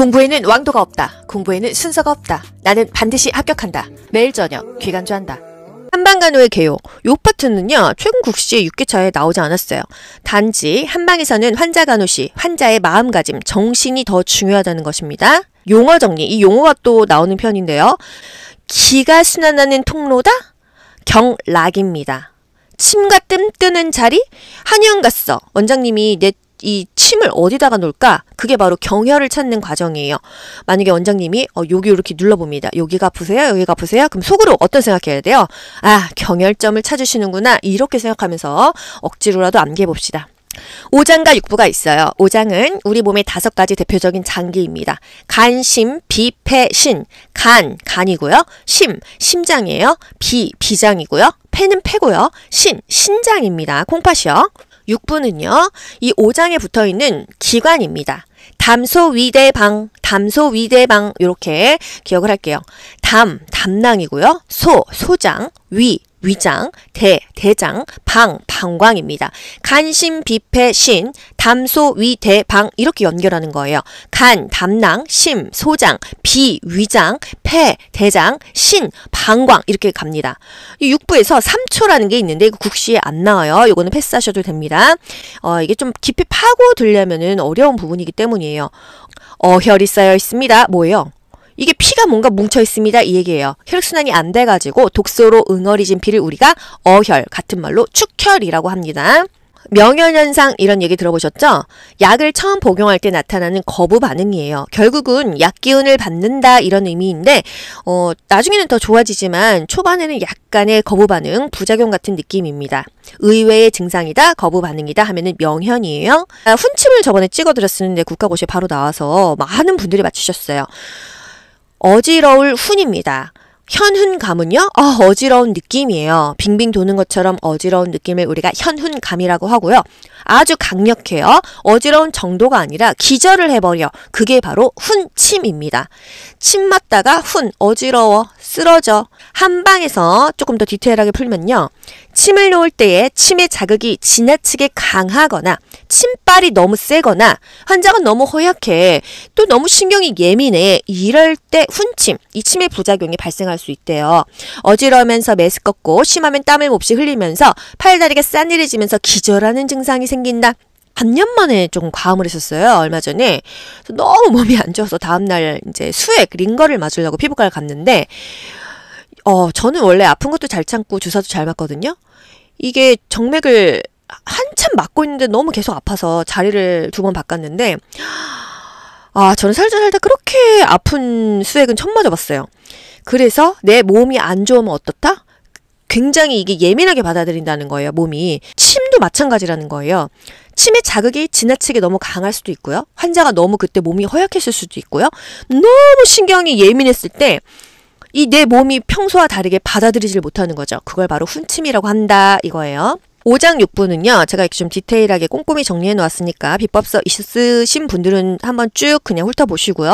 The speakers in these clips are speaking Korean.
공부에는 왕도가 없다. 공부에는 순서가 없다. 나는 반드시 합격한다. 매일 저녁 귀간주한다. 한방간호의 개요. 요 파트는요, 최근국 씨의 6개차에 나오지 않았어요. 단지 한방에서는 환자 간호 시 환자의 마음가짐, 정신이 더 중요하다는 것입니다. 용어 정리. 이 용어가 또 나오는 편인데요. 기가 순환하는 통로다? 경락입니다. 침과 뜸 뜨는 자리? 한의원 갔어. 원장님이 내이 침을 어디다가 놓을까? 그게 바로 경혈을 찾는 과정이에요. 만약에 원장님이 어, 여기 이렇게 눌러봅니다. 여기가 아프세요? 여기가 아프세요? 그럼 속으로 어떤 생각해야 돼요? 아, 경혈점을 찾으시는구나. 이렇게 생각하면서 억지로라도 암기해봅시다. 오장과 육부가 있어요. 오장은 우리 몸의 다섯 가지 대표적인 장기입니다. 간, 심, 비, 폐, 신. 간, 간이고요. 심, 심장이에요. 비, 비장이고요. 폐는 폐고요. 신, 신장입니다. 콩팥이요. 6부는요. 이 5장에 붙어 있는 기관입니다. 담소위대방, 담소위대방 이렇게 기억을 할게요. 담, 담낭이고요. 소, 소장, 위, 위장, 대, 대장, 방, 방광입니다. 간심, 비폐, 신, 담소, 위, 대, 방 이렇게 연결하는 거예요. 간, 담낭, 심, 소장, 비, 위장, 폐, 대장, 신, 방광 이렇게 갑니다. 6부에서 3초라는 게 있는데 이거 국시에 안 나와요. 이거는 패스하셔도 됩니다. 어, 이게 좀 깊이 파고 들려면 어려운 부분이기 때문이에요. 어혈이 쌓여 있습니다. 뭐예요? 이게 피가 뭔가 뭉쳐 있습니다. 이 얘기예요. 혈액순환이 안 돼가지고 독소로 응어리진 피를 우리가 어혈 같은 말로 축혈이라고 합니다. 명현현상 이런 얘기 들어보셨죠? 약을 처음 복용할 때 나타나는 거부 반응이에요. 결국은 약 기운을 받는다 이런 의미인데 어, 나중에는 더 좋아지지만 초반에는 약간의 거부 반응, 부작용 같은 느낌입니다. 의외의 증상이다, 거부 반응이다 하면은 명현이에요. 아, 훈침을 저번에 찍어드렸었는데 국가고시에 바로 나와서 많은 분들이 맞추셨어요. 어지러울 훈입니다. 현훈감은요, 어, 어지러운 느낌이에요. 빙빙 도는 것처럼 어지러운 느낌을 우리가 현훈감이라고 하고요. 아주 강력해요. 어지러운 정도가 아니라 기절을 해버려. 그게 바로 훈침입니다. 침 맞다가 훈, 어지러워, 쓰러져. 한방에서 조금 더 디테일하게 풀면요. 침을 놓을 때에 침의 자극이 지나치게 강하거나 침발이 너무 세거나 환자가 너무 허약해 또 너무 신경이 예민해 이럴 때 훈침 이 침의 부작용이 발생할 수 있대요 어지러우면서 메스껍고 심하면 땀을 몹시 흘리면서 팔다리가 싸늘해지면서 기절하는 증상이 생깁니 생긴다. 반년 만에 좀 과음을 했었어요. 얼마 전에. 너무 몸이 안 좋아서 다음날 이제 수액, 링거를 맞으려고 피부과를 갔는데, 어, 저는 원래 아픈 것도 잘 참고 주사도 잘 맞거든요. 이게 정맥을 한참 맞고 있는데 너무 계속 아파서 자리를 두 번 바꿨는데, 아, 저는 살다 살다 그렇게 아픈 수액은 처음 맞아봤어요. 그래서 내 몸이 안 좋으면 어떻다? 굉장히 이게 예민하게 받아들인다는 거예요, 몸이. 침도 마찬가지라는 거예요. 침의 자극이 지나치게 너무 강할 수도 있고요. 환자가 너무 그때 몸이 허약했을 수도 있고요. 너무 신경이 예민했을 때 이 내 몸이 평소와 다르게 받아들이질 못하는 거죠. 그걸 바로 훈침이라고 한다 이거예요. 5장 6부는요, 제가 이렇게 좀 디테일하게 꼼꼼히 정리해 놓았으니까, 비법서 있으신 분들은 한번 쭉 그냥 훑어보시고요.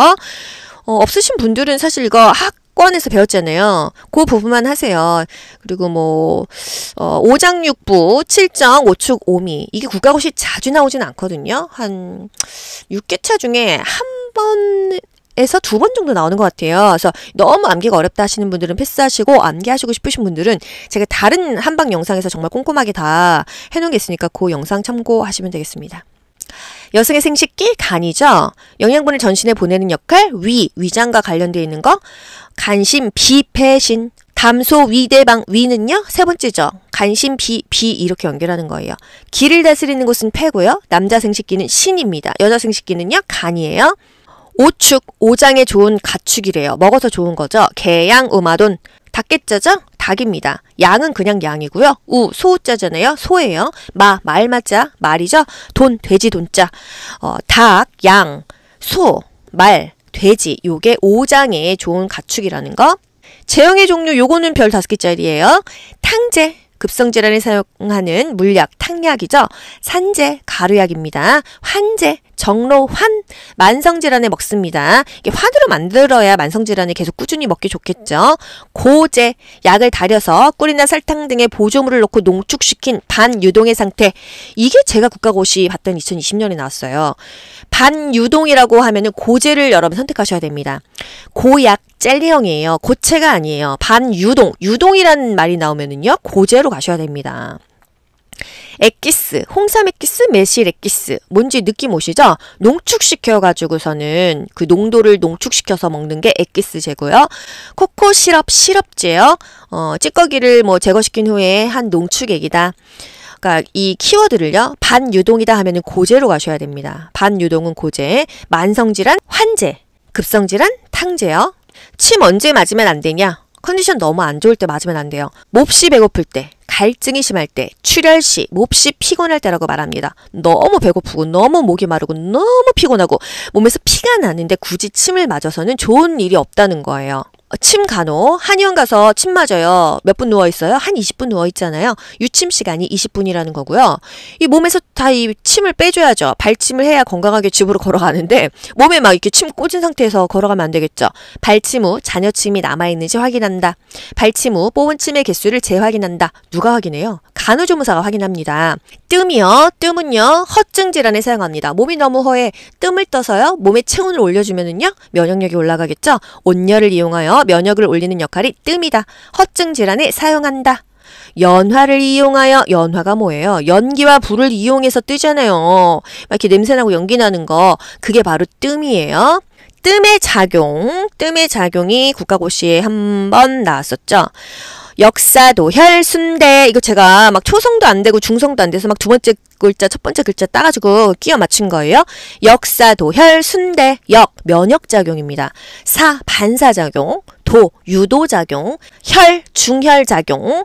어, 없으신 분들은 사실 이거, 학 학원에서 배웠잖아요. 그 부분만 하세요. 그리고 뭐, 어, 5장 6부, 7정, 5축, 5미. 이게 국가고시 자주 나오진 않거든요. 한 6개차 중에 한 번, 에서 두 번 정도 나오는 것 같아요. 그래서 너무 암기가 어렵다 하시는 분들은 패스하시고 암기하시고 싶으신 분들은 제가 다른 한방 영상에서 정말 꼼꼼하게 다 해놓은 게 있으니까 그 영상 참고하시면 되겠습니다. 여성의 생식기 간이죠. 영양분을 전신에 보내는 역할 위, 위장과 관련되어 있는 거. 간심, 비, 폐신. 담소, 위대방, 위는요. 세 번째죠. 간심, 비, 비 이렇게 연결하는 거예요. 기를 다스리는 곳은 폐고요. 남자 생식기는 신입니다. 여자 생식기는요. 간이에요. 오축, 오장에 좋은 가축이래요. 먹어서 좋은 거죠. 개양, 우마돈. 닭개짜장 닭입니다. 양은 그냥 양이고요. 우 소우짜잖아요. 소예요. 마 말맞자 말이죠. 돈 돼지 돈짜 어, 닭, 양, 소, 말, 돼지. 요게 오장에 좋은 가축이라는 거. 제형의 종류 요거는 별 다섯 개짜리예요. 탕제 급성질환에 사용하는 물약, 탕약이죠. 산재, 가루약입니다. 환재, 정로환, 만성질환에 먹습니다. 이게 환으로 만들어야 만성질환에 계속 꾸준히 먹기 좋겠죠. 고제, 약을 달여서 꿀이나 설탕 등의 보조물을 넣고 농축시킨 반유동의 상태. 이게 제가 국가고시 봤던 2020년에 나왔어요. 반유동이라고 하면은 고제를 여러분 선택하셔야 됩니다. 고약, 젤리형이에요. 고체가 아니에요. 반유동, 유동이라는 말이 나오면은요, 고제로 가셔야 됩니다. 액기스, 홍삼 액기스, 매실 액기스. 뭔지 느낌 오시죠? 농축시켜가지고서는 그 농도를 농축시켜서 먹는 게 액기스 제고요. 코코 시럽, 시럽제요. 어, 찌꺼기를 뭐 제거시킨 후에 한 농축액이다. 그러니까 이 키워드를요. 반유동이다 하면은 고제로 가셔야 됩니다. 반유동은 고제, 만성질환 환제, 급성질환 탕제요. 침 언제 맞으면 안 되냐? 컨디션 너무 안 좋을 때 맞으면 안 돼요. 몹시 배고플 때, 갈증이 심할 때, 출혈 시, 몹시 피곤할 때라고 말합니다. 너무 배고프고, 너무 목이 마르고, 너무 피곤하고, 몸에서 피가 나는데 굳이 침을 맞아서는 좋은 일이 없다는 거예요. 침 간호, 한의원 가서 침 맞아요. 몇 분 누워 있어요? 한 20분 누워 있잖아요. 유침 시간이 20분이라는 거고요. 이 몸에서 다 이 침을 빼줘야죠. 발침을 해야 건강하게 집으로 걸어가는데 몸에 막 이렇게 침 꽂은 상태에서 걸어가면 안 되겠죠. 발침 후 잔여침이 남아있는지 확인한다. 발침 후 뽑은 침의 개수를 재확인한다. 누가 확인해요? 간호조무사가 확인합니다. 뜸이요. 뜸은요. 허증 질환에 사용합니다. 몸이 너무 허해 뜸을 떠서요. 몸에 체온을 올려주면은요. 면역력이 올라가겠죠. 온열을 이용하여 면역을 올리는 역할이 뜸이다. 허증 질환에 사용한다. 연화를 이용하여 연화가 뭐예요? 연기와 불을 이용해서 뜨잖아요. 이렇게 냄새나고 연기 나는 거 그게 바로 뜸이에요. 뜸의 작용, 뜸의 작용이 국가고시에 한 번 나왔었죠. 역사, 도혈 순대 이거 제가 막 초성도 안 되고 중성도 안 돼서 막 두 번째 글자, 첫 번째 글자 따가지고 끼워 맞춘 거예요. 역사, 도혈, 순대, 역, 면역작용입니다. 사, 반사작용, 도, 유도작용, 혈, 중혈작용,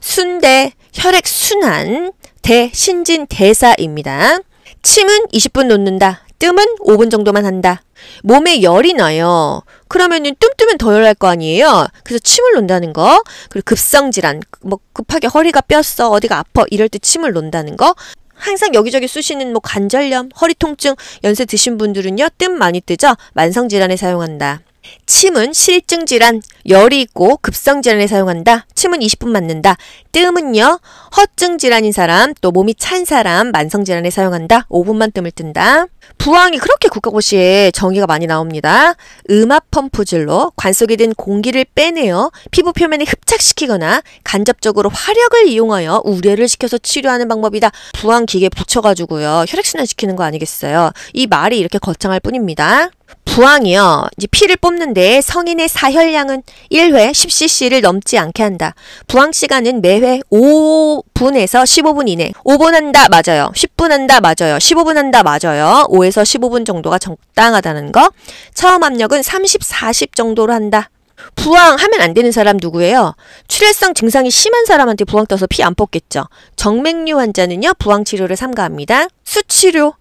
순대, 혈액순환, 대, 신진, 대사입니다. 침은 20분 놓는다. 뜸은 5분 정도만 한다. 몸에 열이 나요. 그러면은 뜸뜨면 더 열 날 거 아니에요. 그래서 침을 논다는 거. 그리고 급성 질환, 뭐 급하게 허리가 뼈어 어디가 아파 이럴 때 침을 논다는 거. 항상 여기저기 쑤시는 뭐 관절염, 허리 통증, 연세 드신 분들은요 뜸 많이 뜨죠. 만성 질환에 사용한다. 침은 실증 질환, 열이 있고 급성 질환에 사용한다. 침은 20분 맞는다. 뜸은요. 허증 질환인 사람, 또 몸이 찬 사람, 만성 질환에 사용한다. 5분만 뜸을 뜬다. 부항이 그렇게 국가고시에 정의가 많이 나옵니다. 음압 펌프질로 관 속에 든 공기를 빼내어 피부 표면에 흡착시키거나 간접적으로 화력을 이용하여 우려를 시켜서 치료하는 방법이다. 부항 기계 붙여가지고요. 혈액순환 시키는 거 아니겠어요? 이 말이 이렇게 거창할 뿐입니다. 부항이요. 이제 피를 뽑는데 성인의 사혈량은 1회 10cc를 넘지 않게 한다. 부항 시간은 매회 5분에서 15분 이내. 5분 한다 맞아요. 10분 한다 맞아요. 15분 한다 맞아요. 5에서 15분 정도가 적당하다는 거. 처음 압력은 30, 40 정도로 한다. 부항 하면 안 되는 사람 누구예요? 출혈성 증상이 심한 사람한테 부항 떠서 피 안 뽑겠죠. 정맥류 환자는요, 부항 치료를 삼가합니다. 수치료.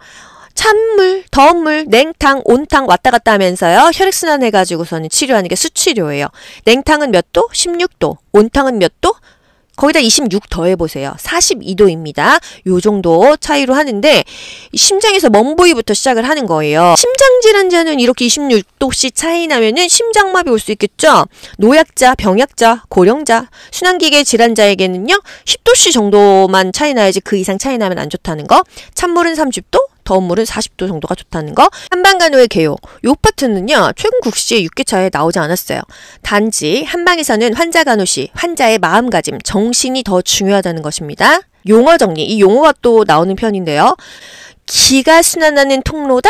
찬물, 더운 물, 냉탕, 온탕 왔다 갔다 하면서요. 혈액순환 해가지고서는 치료하는 게 수치료예요. 냉탕은 몇 도? 16도. 온탕은 몇 도? 거기다 26 더해보세요. 42도입니다. 요 정도 차이로 하는데 심장에서 먼 부위부터 시작을 하는 거예요. 심장질환자는 이렇게 26도씩 차이 나면은 심장마비 올 수 있겠죠? 노약자, 병약자, 고령자, 순환기계 질환자에게는요. 10도씨 정도만 차이 나야지 그 이상 차이 나면 안 좋다는 거. 찬물은 30도, 더운 물은 40도 정도가 좋다는 거. 한방간호의 개요. 요 파트는요. 최근 국시의 6개차에 나오지 않았어요. 단지 한방에서는 환자 간호 시 환자의 마음가짐, 정신이 더 중요하다는 것입니다. 용어 정리. 이 용어가 또 나오는 편인데요. 기가 순환하는 통로다?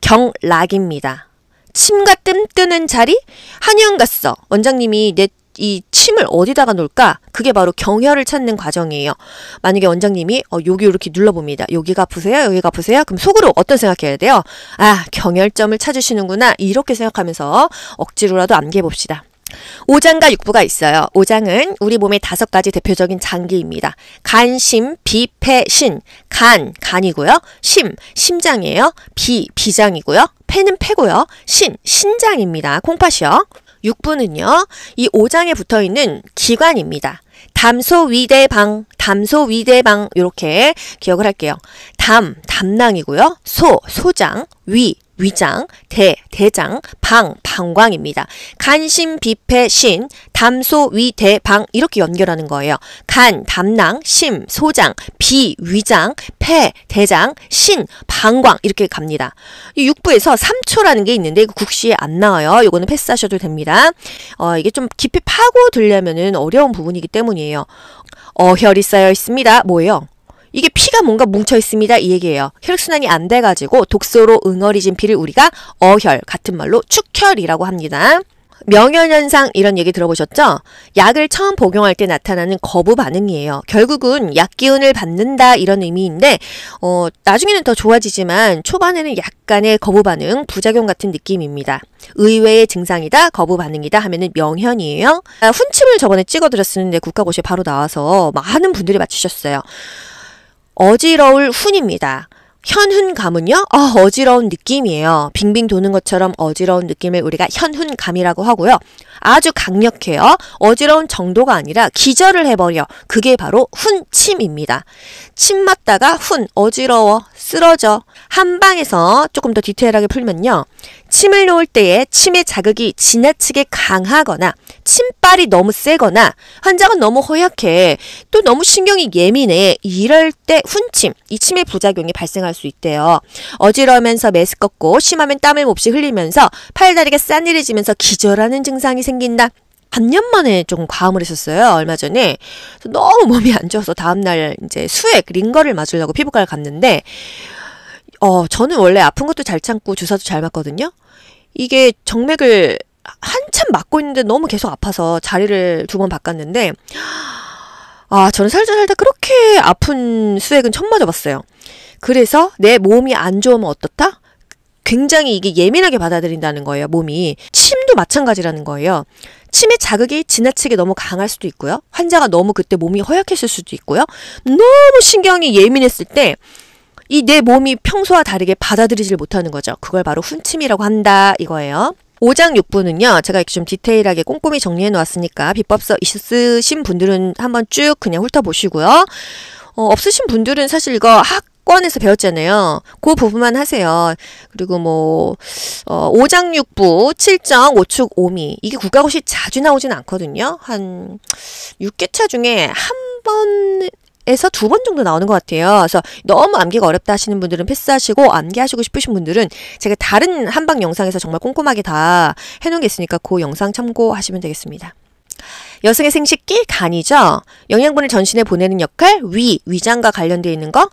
경락입니다. 침과 뜸 뜨는 자리? 한의원 갔어. 원장님이 내이 침을 어디다가 놓을까? 그게 바로 경혈을 찾는 과정이에요. 만약에 원장님이 어, 여기 이렇게 눌러봅니다. 여기가 아프세요? 여기가 아프세요? 그럼 속으로 어떤 생각해야 돼요? 아, 경혈점을 찾으시는구나. 이렇게 생각하면서 억지로라도 암기해봅시다. 오장과 육부가 있어요. 오장은 우리 몸의 다섯 가지 대표적인 장기입니다. 간, 심, 비, 폐, 신. 간, 간이고요. 심, 심장이에요. 비, 비장이고요. 폐는 폐고요. 신, 신장입니다. 콩팥이요. 6부는요. 이 5장에 붙어 있는 기관입니다. 담소위대방, 담소위대방 이렇게 기억을 할게요. 담, 담낭이고요. 소, 소장, 위, 위장, 대, 대장, 방, 방광입니다. 간심, 비폐, 신, 담소, 위, 대, 방 이렇게 연결하는 거예요. 간, 담낭, 심, 소장, 비, 위장, 폐, 대장, 신, 방광 이렇게 갑니다. 6부에서 3초라는 게 있는데 이거 국시에 안 나와요. 이거는 패스하셔도 됩니다. 어, 이게 좀 깊이 파고 들려면 어려운 부분이기 때문이에요. 어혈이 쌓여 있습니다. 뭐예요? 이게 피가 뭔가 뭉쳐 있습니다. 이 얘기예요. 혈액순환이 안 돼가지고 독소로 응어리진 피를 우리가 어혈, 같은 말로 축혈이라고 합니다. 명현현상 이런 얘기 들어보셨죠? 약을 처음 복용할 때 나타나는 거부 반응이에요. 결국은 약 기운을 받는다 이런 의미인데 어, 나중에는 더 좋아지지만 초반에는 약간의 거부 반응, 부작용 같은 느낌입니다. 의외의 증상이다, 거부 반응이다 하면은 명현이에요. 아, 훈침을 저번에 찍어드렸었는데 국가고시에 바로 나와서 많은 분들이 맞추셨어요. 어지러울 훈입니다. 현훈감은요, 어, 지러운 느낌이에요. 빙빙 도는 것처럼 어지러운 느낌을 우리가 현훈감이라고 하고요. 아주 강력해요. 어지러운 정도가 아니라 기절을 해버려. 그게 바로 훈침입니다. 침 맞다가 훈, 어지러워, 쓰러져. 한방에서 조금 더 디테일하게 풀면요. 침을 놓을 때에 침의 자극이 지나치게 강하거나 침빨이 너무 세거나 환자가 너무 허약해 또 너무 신경이 예민해 이럴 때 훈침 이 침의 부작용이 발생할 수 있대요. 어지러우면서 메스껍고 심하면 땀을 몹시 흘리면서 팔다리가 싸늘해지면서 기절하는 증상이 생긴다. 반년 만에 좀 과음을 했었어요. 얼마 전에. 너무 몸이 안 좋아서 다음날 이제 수액, 링거를 맞으려고 피부과를 갔는데, 어, 저는 원래 아픈 것도 잘 참고 주사도 잘 맞거든요. 이게 정맥을 한참 맞고 있는데 너무 계속 아파서 자리를 두 번 바꿨는데 아 저는 살다 살다 그렇게 아픈 수액은 처음 맞아봤어요. 그래서 내 몸이 안 좋으면 어떻다? 굉장히 이게 예민하게 받아들인다는 거예요, 몸이. 침도 마찬가지라는 거예요. 침의 자극이 지나치게 너무 강할 수도 있고요. 환자가 너무 그때 몸이 허약했을 수도 있고요. 너무 신경이 예민했을 때, 이 내 몸이 평소와 다르게 받아들이질 못하는 거죠. 그걸 바로 훈침이라고 한다, 이거예요. 5장 6부는요, 제가 이렇게 좀 디테일하게 꼼꼼히 정리해 놓았으니까 비법서 있으신 분들은 한번 쭉 그냥 훑어보시고요. 어, 없으신 분들은 사실 이거 학원에서 배웠잖아요. 그 부분만 하세요. 그리고 뭐, 어, 5장 6부, 7정, 5축, 5미. 이게 국가고시 자주 나오진 않거든요. 한 6개차 중에 한 번, 에서 두 번 정도 나오는 것 같아요. 그래서 너무 암기가 어렵다 하시는 분들은 패스하시고 암기하시고 싶으신 분들은 제가 다른 한방 영상에서 정말 꼼꼼하게 다 해놓은 게 있으니까 그 영상 참고하시면 되겠습니다. 여성의 생식기 간이죠. 영양분을 전신에 보내는 역할 위 위장과 관련되어 있는 거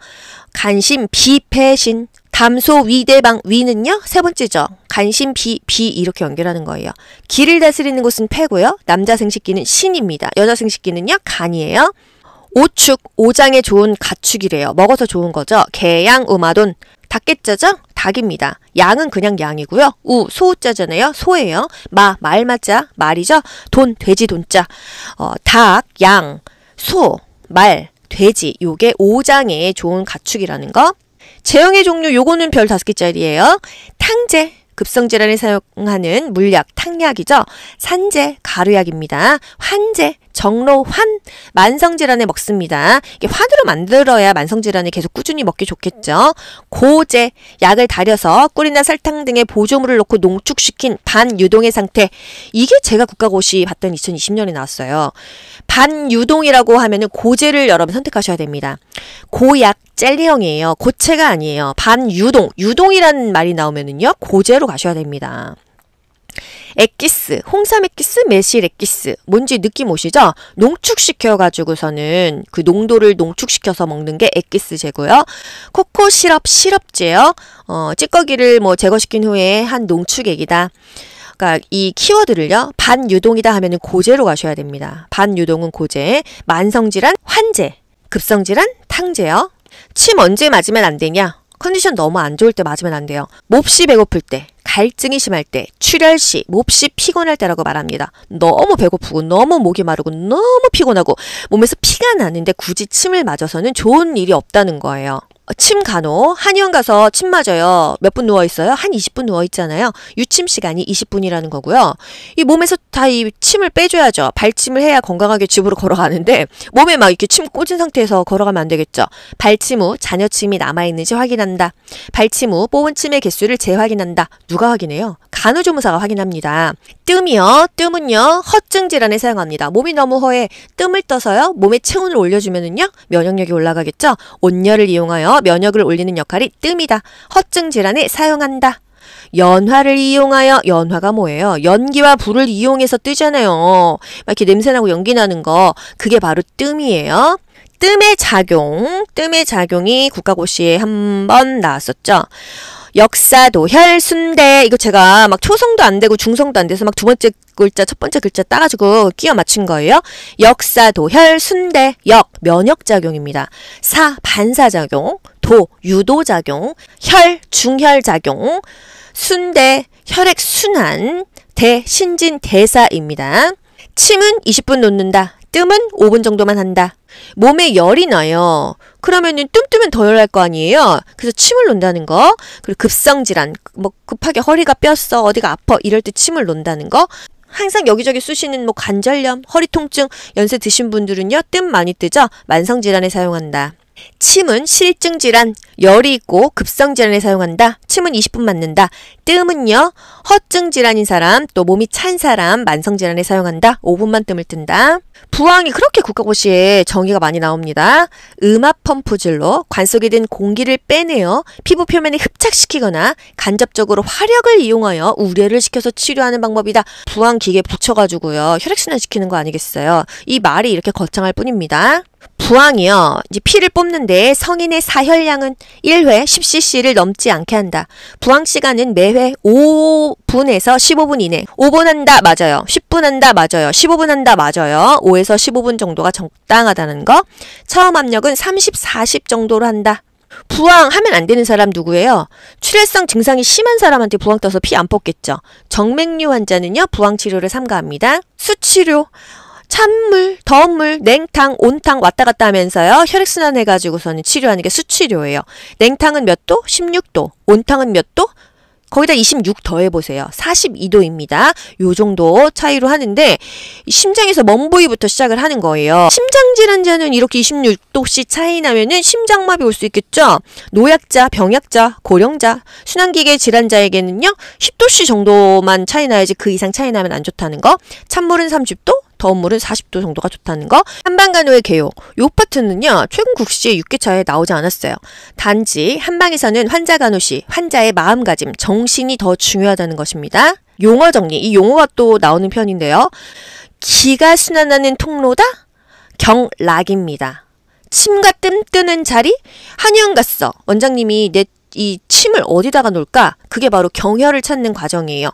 간심 비폐신 담소 위대방 위는요 세 번째죠 간심 비비 이렇게 연결하는 거예요 기를 다스리는 곳은 폐고요 남자 생식기는 신입니다 여자 생식기는요 간이에요 오축, 오장에 좋은 가축이래요. 먹어서 좋은 거죠. 개, 양, 음마돈 닭개짜죠? 닭입니다. 양은 그냥 양이고요. 우, 소우짜잖아요. 소예요. 마, 말맞자, 말이죠. 돈, 돼지 돈짜 어, 닭, 양, 소, 말, 돼지. 요게 오장에 좋은 가축이라는 거. 제형의 종류 요거는 별 다섯 개짜리예요. 탕제. 급성질환에 사용하는 물약, 탕약이죠. 산재, 가루약입니다. 환제, 정로환 만성질환에 먹습니다. 이게 환으로 만들어야 만성질환을 계속 꾸준히 먹기 좋겠죠. 고제 약을 달여서 꿀이나 설탕 등의 보조물을 넣고 농축시킨 반유동의 상태 이게 제가 국가고시 봤던 2020년에 나왔어요. 반유동이라고 하면은 고제를 여러분 선택하셔야 됩니다. 고약 젤리형이에요. 고체가 아니에요. 반유동 유동이라는 말이 나오면은요 고제로 가셔야 됩니다. 액기스, 홍삼 액기스, 매실 액기스 뭔지 느낌 오시죠? 농축시켜가지고서는 그 농도를 농축시켜서 먹는 게 액기스 제고요. 코코 시럽 시럽제요. 어, 찌꺼기를 뭐 제거시킨 후에 한 농축액이다. 그니까이 키워드를요. 반유동이다 하면은 고제로 가셔야 됩니다. 반유동은 고제, 만성질환 환제, 급성질환 탕제요. 침 언제 맞으면 안 되냐? 컨디션 너무 안 좋을 때 맞으면 안 돼요. 몹시 배고플 때, 갈증이 심할 때, 출혈 시, 몹시 피곤할 때라고 말합니다. 너무 배고프고 너무 목이 마르고 너무 피곤하고 몸에서 피가 나는데 굳이 침을 맞아서는 좋은 일이 없다는 거예요. 침 간호 한의원 가서 침 맞아요. 몇 분 누워 있어요? 한 20분 누워 있잖아요. 유침 시간이 20분이라는 거고요. 이 몸에서 다 이 침을 빼줘야죠. 발침을 해야 건강하게 집으로 걸어가는데 몸에 막 이렇게 침 꽂은 상태에서 걸어가면 안 되겠죠. 발침 후 잔여침이 남아 있는지 확인한다. 발침 후 뽑은 침의 개수를 재확인한다. 누가 확인해요? 간호조무사가 확인합니다. 뜸이요. 뜸은요. 허증 질환에 사용합니다. 몸이 너무 허해 뜸을 떠서요. 몸에 체온을 올려주면은요 면역력이 올라가겠죠. 온열을 이용하여 면역을 올리는 역할이 뜸이다. 허증 질환에 사용한다. 연화를 이용하여 연화가 뭐예요? 연기와 불을 이용해서 뜨잖아요. 막 이렇게 냄새나고 연기 나는 거 그게 바로 뜸이에요. 뜸의 작용, 뜸의 작용이 국가고시에 한 번 나왔었죠. 역사도 혈순대 이거 제가 막 초성도 안 되고 중성도 안 돼서 막 두 번째 글자 첫 번째 글자 따가지고 끼워 맞춘 거예요. 역사, 도혈, 순대, 역, 면역작용입니다. 사, 반사작용, 도, 유도작용, 혈, 중혈작용, 순대, 혈액순환, 대, 신진, 대사입니다. 침은 20분 놓는다. 뜸은 5분 정도만 한다. 몸에 열이 나요. 그러면은 뜸 뜨면 더 열 날 거 아니에요. 그래서 침을 논다는 거. 그리고 급성 질환, 뭐 급하게 허리가 뼈어 어디가 아파 이럴 때 침을 논다는 거. 항상 여기저기 쑤시는 뭐 관절염, 허리 통증, 연세 드신 분들은요, 뜸 많이 뜨죠? 만성 질환에 사용한다. 침은 실증 질환, 열이 있고 급성 질환에 사용한다. 침은 20분 맞는다. 뜸은요. 허증 질환인 사람, 또 몸이 찬 사람, 만성 질환에 사용한다. 5분만 뜸을 뜬다. 부항이 그렇게 국가고시에 정의가 많이 나옵니다. 음압 펌프질로 관 속에 든 공기를 빼내어 피부 표면에 흡착시키거나 간접적으로 화력을 이용하여 우려를 시켜서 치료하는 방법이다. 부항 기계 붙여가지고요. 혈액순환 시키는 거 아니겠어요? 이 말이 이렇게 거창할 뿐입니다. 부항이요. 이제 피를 뽑는데 성인의 사혈량은 1회 10cc를 넘지 않게 한다. 부항 시간은 매회 5분에서 15분 이내. 5분 한다 맞아요. 10분 한다 맞아요. 15분 한다 맞아요. 5에서 15분 정도가 적당하다는 거. 처음 압력은 30, 40 정도로 한다. 부항 하면 안 되는 사람 누구예요? 출혈성 증상이 심한 사람한테 부항 떠서 피 안 뽑겠죠. 정맥류 환자는요, 부항 치료를 삼가합니다. 수치료. 찬물, 더운 물, 냉탕, 온탕 왔다 갔다 하면서요. 혈액순환 해가지고서는 치료하는 게 수치료예요. 냉탕은 몇 도? 16도. 온탕은 몇 도? 거기다 26 더해보세요. 42도입니다. 요 정도 차이로 하는데 심장에서 먼 부위부터 시작을 하는 거예요. 심장질환자는 이렇게 26도씩 차이 나면은 심장마비 올 수 있겠죠? 노약자, 병약자, 고령자, 순환기계 질환자에게는요. 10도씨 정도만 차이 나야지 그 이상 차이 나면 안 좋다는 거. 찬물은 30도, 더운 물은 40도 정도가 좋다는 거. 한방간호의 개요. 요 파트는요. 최근국시의6개차에 나오지 않았어요. 단지 한방에서는 환자 간호 시 환자의 마음가짐, 정신이 더 중요하다는 것입니다. 용어 정리. 이 용어가 또 나오는 편인데요. 기가 순환하는 통로다? 경락입니다. 침과 뜸 뜨는 자리? 한의원 갔어. 원장님이 내이 침을 어디다가 놓을까? 그게 바로 경혈을 찾는 과정이에요.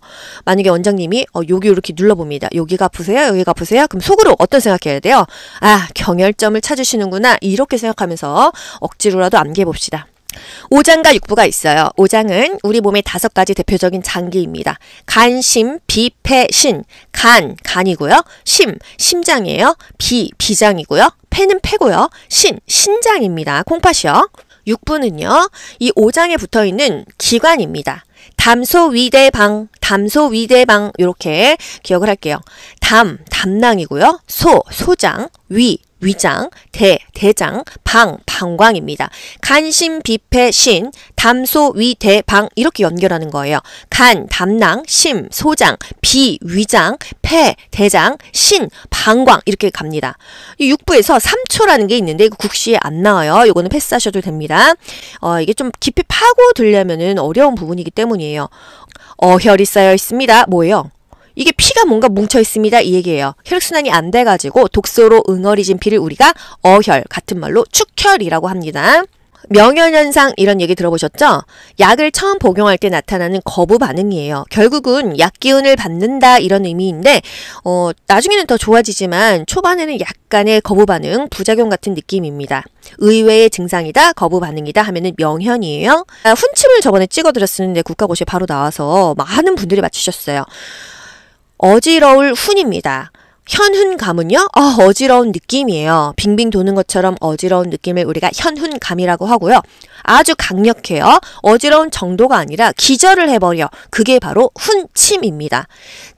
만약에 원장님이 어, 여기 이렇게 눌러봅니다. 여기가 아프세요? 여기가 아프세요? 그럼 속으로 어떤 생각해야 돼요? 아, 경혈점을 찾으시는구나. 이렇게 생각하면서 억지로라도 암기해봅시다. 오장과 육부가 있어요. 오장은 우리 몸의 다섯 가지 대표적인 장기입니다. 간, 심, 비, 폐, 신. 간, 간이고요. 심, 심장이에요. 비, 비장이고요. 폐는 폐고요. 신, 신장입니다. 콩팥이요. 육부는요이 5장에 붙어 있는 기관입니다. 담소위대방, 담소위대방 이렇게 기억을 할게요. 담, 담낭이고요. 소, 소장, 위, 위장, 대, 대장, 방, 방광입니다. 간심, 비폐, 신, 담소, 위, 대, 방 이렇게 연결하는 거예요. 간, 담낭, 심, 소장, 비, 위장, 폐, 대장, 신, 방광 이렇게 갑니다. 6부에서 3초라는 게 있는데 이거 국시에 안 나와요. 이거는 패스하셔도 됩니다. 어, 이게 좀 깊이 파고 들려면 어려운 부분이기 때문이에요. 어혈이 쌓여 있습니다. 뭐예요? 이게 피가 뭔가 뭉쳐 있습니다. 이 얘기예요. 혈액순환이 안 돼가지고 독소로 응어리진 피를 우리가 어혈, 같은 말로 축혈이라고 합니다. 명현현상 이런 얘기 들어보셨죠? 약을 처음 복용할 때 나타나는 거부 반응이에요. 결국은 약 기운을 받는다 이런 의미인데 어, 나중에는 더 좋아지지만 초반에는 약간의 거부 반응, 부작용 같은 느낌입니다. 의외의 증상이다, 거부 반응이다 하면은 명현이에요. 아, 훈침을 저번에 찍어드렸었는데 국가고시에 바로 나와서 많은 분들이 맞추셨어요. 어지러울 훈입니다. 현훈감은요, 어, 지러운 느낌이에요. 빙빙 도는 것처럼 어지러운 느낌을 우리가 현훈감이라고 하고요. 아주 강력해요. 어지러운 정도가 아니라 기절을 해버려. 그게 바로 훈침입니다.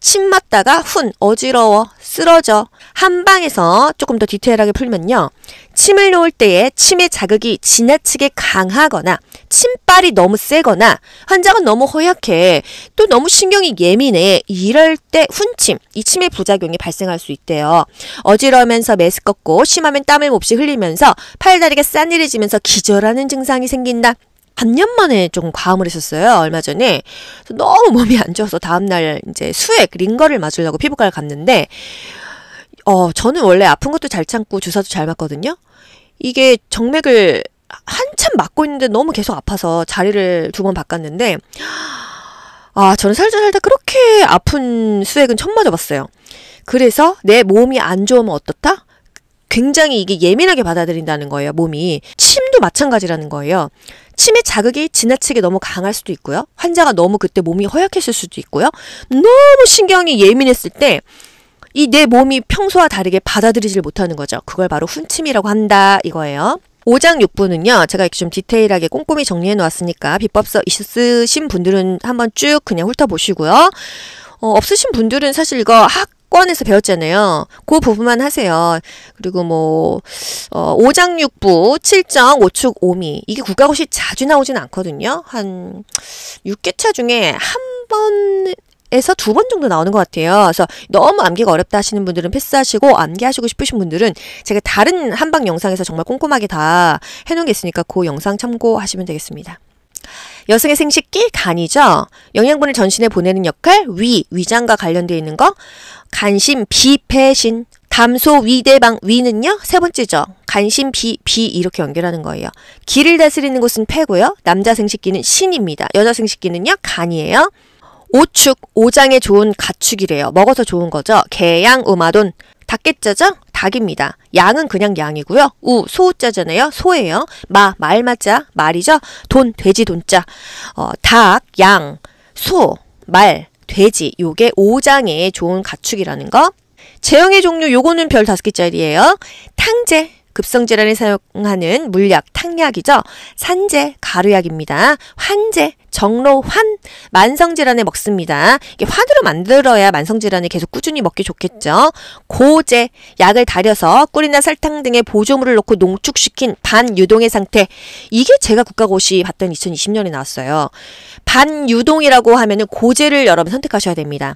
침 맞다가 훈, 어지러워, 쓰러져. 한 방에서 조금 더 디테일하게 풀면요. 침을 놓을 때에 침의 자극이 지나치게 강하거나 침발이 너무 세거나 환자가 너무 허약해 또 너무 신경이 예민해 이럴 때 훈침 이 침의 부작용이 발생할 수 있대요. 어지러우면서 메스껍고 심하면 땀을 몹시 흘리면서 팔다리가 싸늘해지면서 기절하는 증상이 생긴다. 반년 만에 좀 과음을 했었어요. 얼마 전에. 너무 몸이 안 좋아서 다음날 이제 수액, 링거를 맞으려고 피부과를 갔는데, 어, 저는 원래 아픈 것도 잘 참고 주사도 잘 맞거든요. 이게 정맥을 한참 맞고 있는데 너무 계속 아파서 자리를 두 번 바꿨는데, 아, 저는 살다 살다 그렇게 아픈 수액은 처음 맞아봤어요. 그래서 내 몸이 안 좋으면 어떻다? 굉장히 이게 예민하게 받아들인다는 거예요, 몸이. 침도 마찬가지라는 거예요. 침의 자극이 지나치게 너무 강할 수도 있고요. 환자가 너무 그때 몸이 허약했을 수도 있고요. 너무 신경이 예민했을 때 이 내 몸이 평소와 다르게 받아들이질 못하는 거죠. 그걸 바로 훈침이라고 한다 이거예요. 5장 6부는요, 제가 이렇게 좀 디테일하게 꼼꼼히 정리해 놓았으니까, 비법서 있으신 분들은 한번 쭉 그냥 훑어보시고요. 어, 없으신 분들은 사실 이거, 학 학원에서 배웠잖아요. 그 부분만 하세요. 그리고 뭐, 어, 5장 6부, 7정, 5축, 5미. 이게 국가고시 자주 나오진 않거든요. 한 6개차 중에 한 번, 에서 두 번 정도 나오는 것 같아요. 그래서 너무 암기가 어렵다 하시는 분들은 패스하시고 암기하시고 싶으신 분들은 제가 다른 한방 영상에서 정말 꼼꼼하게 다 해놓은 게 있으니까 그 영상 참고하시면 되겠습니다. 여성의 생식기 간이죠. 영양분을 전신에 보내는 역할 위 위장과 관련되어 있는 거 간심 비폐신 담소 위대방 위는요 세 번째죠 간심 비비 이렇게 연결하는 거예요 기를 다스리는 곳은 폐고요 남자 생식기는 신입니다 여자 생식기는요 간이에요 오축 오장에 좋은 가축이래요 먹어서 좋은 거죠 개양 우마돈 닭게짜죠 닭입니다. 양은 그냥 양이고요. 우, 소우자잖아요. 소예요. 마, 말맞자, 말이죠. 돈, 돼지 돈자. 어, 닭, 양, 소, 말, 돼지. 요게 오장에 좋은 가축이라는 거. 제형의 종류 요거는 별 다섯 개짜리예요. 탕제. 급성질환에 사용하는 물약, 탕약이죠. 산제 가루약입니다. 환제 정로환 만성질환에 먹습니다. 이게 환으로 만들어야 만성질환을 계속 꾸준히 먹기 좋겠죠. 고제 약을 달여서 꿀이나 설탕 등의 보조물을 넣고 농축시킨 반유동의 상태 이게 제가 국가고시 봤던 2020년에 나왔어요. 반유동이라고 하면은 고제를 여러분 선택하셔야 됩니다.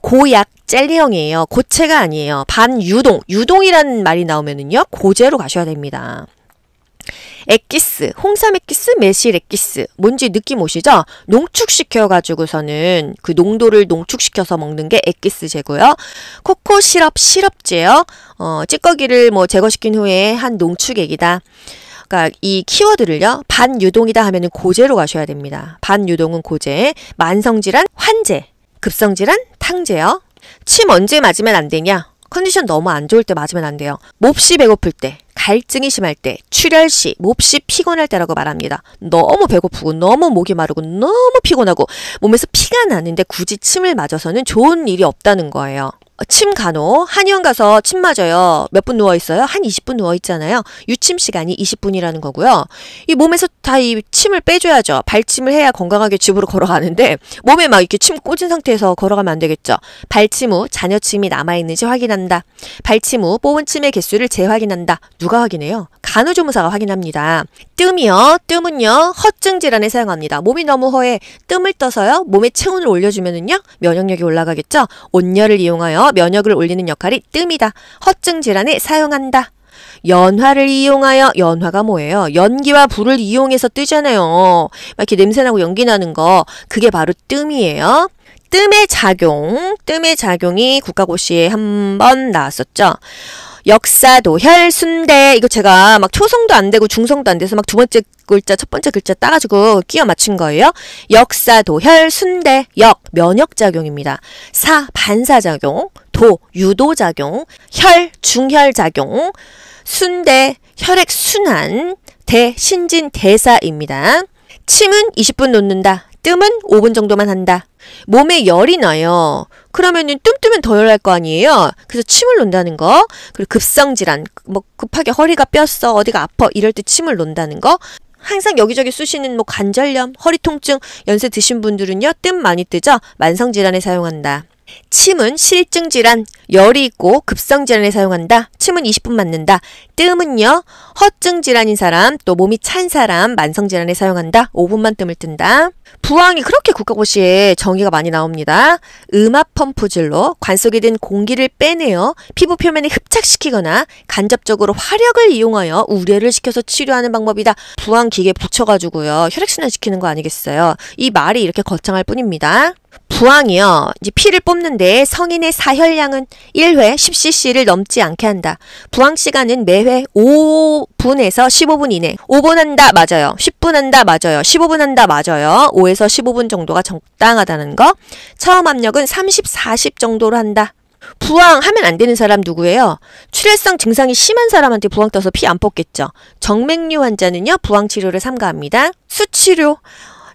고약 젤리형이에요. 고체가 아니에요. 반유동 유동이라는 말이 나오면은요 고제로 가셔야 됩니다. 액기스, 홍삼 액기스, 매실 액기스 뭔지 느낌 오시죠? 농축시켜가지고서는 그 농도를 농축시켜서 먹는 게 액기스 제고요. 코코 시럽 시럽제요. 어, 찌꺼기를 뭐 제거시킨 후에 한 농축액이다. 그니까이 키워드를요. 반유동이다 하면은 고제로 가셔야 됩니다. 반유동은 고제, 만성질환 환제, 급성질환 탕제요. 침 언제 맞으면 안 되냐? 컨디션 너무 안 좋을 때 맞으면 안 돼요. 몹시 배고플 때, 갈증이 심할 때, 출혈 시, 몹시 피곤할 때라고 말합니다. 너무 배고프고 너무 목이 마르고 너무 피곤하고 몸에서 피가 나는데 굳이 침을 맞아서는 좋은 일이 없다는 거예요. 침 간호, 한의원 가서 침 맞아요. 몇 분 누워 있어요? 한 20분 누워 있잖아요. 유침 시간이 20분이라는 거고요. 이 몸에서 다 이 침을 빼줘야죠. 발침을 해야 건강하게 집으로 걸어가는데 몸에 막 이렇게 침 꽂은 상태에서 걸어가면 안 되겠죠. 발침 후 잔여침이 남아있는지 확인한다. 발침 후 뽑은 침의 개수를 재확인한다. 누가 확인해요? 간호조무사가 확인합니다. 뜸이요. 뜸은요. 허증 질환에 사용합니다. 몸이 너무 허해 뜸을 떠서요. 몸에 체온을 올려주면은요. 면역력이 올라가겠죠. 온열을 이용하여 면역을 올리는 역할이 뜸이다. 허증 질환에 사용한다. 연화를 이용하여 연화가 뭐예요? 연기와 불을 이용해서 뜨잖아요. 이렇게 냄새나고 연기 나는 거 그게 바로 뜸이에요. 뜸의 작용, 뜸의 작용이 국가고시에 한번 나왔었죠. 역사, 도혈, 순대 이거 제가 막 초성도 안 되고 중성도 안 돼서 막 두 번째 글자 첫 번째 글자 따가지고 끼워 맞춘 거예요. 역사, 도혈, 순대, 역 면역작용입니다. 사 반사작용, 도 유도작용, 혈 중혈작용, 순대 혈액순환, 대 신진대사입니다. 침은 20분 놓는다. 뜸은 5분 정도만 한다. 몸에 열이 나요. 그러면은 뜸뜨면 더 열 날 거 아니에요. 그래서 침을 논다는 거. 그리고 급성 질환, 뭐 급하게 허리가 뼈써 어디가 아파 이럴 때 침을 논다는 거. 항상 여기저기 쑤시는 뭐 관절염, 허리 통증, 연세 드신 분들은요 뜸 많이 뜨죠. 만성 질환에 사용한다. 침은 실증 질환, 열이 있고 급성 질환에 사용한다. 침은 20분 맞는다. 뜸은요 허증 질환인 사람, 또 몸이 찬 사람, 만성 질환에 사용한다. 5분만 뜸을 뜬다. 부항이 그렇게 국가고시에 정의가 많이 나옵니다. 음압 펌프질로 관 속에 든 공기를 빼내어 피부 표면에 흡착시키거나 간접적으로 화력을 이용하여 우려를 시켜서 치료하는 방법이다. 부항 기계 붙여가지고요. 혈액순환 시키는 거 아니겠어요. 이 말이 이렇게 거창할 뿐입니다. 부항이요. 이제 피를 뽑는데 성인의 사혈량은 1회 10cc를 넘지 않게 한다. 부항 시간은 매회 5분에서 15분 이내. 5분 한다 맞아요. 10분 한다 맞아요. 15분 한다 맞아요. 5에서 15분 정도가 적당하다는 거. 처음 압력은 30, 40 정도로 한다. 부항 하면 안 되는 사람 누구예요? 출혈성 증상이 심한 사람한테 부항 떠서 피 안 뽑겠죠. 정맥류 환자는요, 부항 치료를 삼가합니다. 수치료.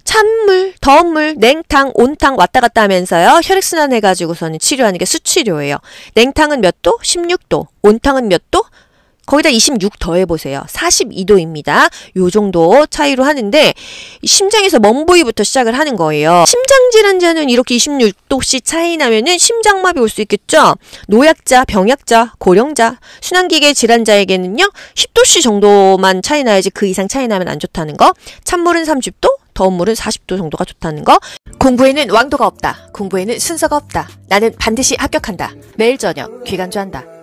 찬물, 더운 물, 냉탕, 온탕 왔다 갔다 하면서요. 혈액순환 해가지고서는 치료하는 게 수치료예요. 냉탕은 몇 도? 16도. 온탕은 몇 도? 거기다 26 더해보세요. 42도입니다. 요 정도 차이로 하는데 심장에서 먼 부위부터 시작을 하는 거예요. 심장 질환자는 이렇게 26도씩 차이 나면은 심장마비 올 수 있겠죠. 노약자, 병약자, 고령자, 순환기계 질환자에게는요. 10도씨 정도만 차이 나야지 그 이상 차이 나면 안 좋다는 거. 찬물은 30도, 더운 물은 40도 정도가 좋다는 거. 공부에는 왕도가 없다. 공부에는 순서가 없다. 나는 반드시 합격한다. 매일 저녁 귀간주한다.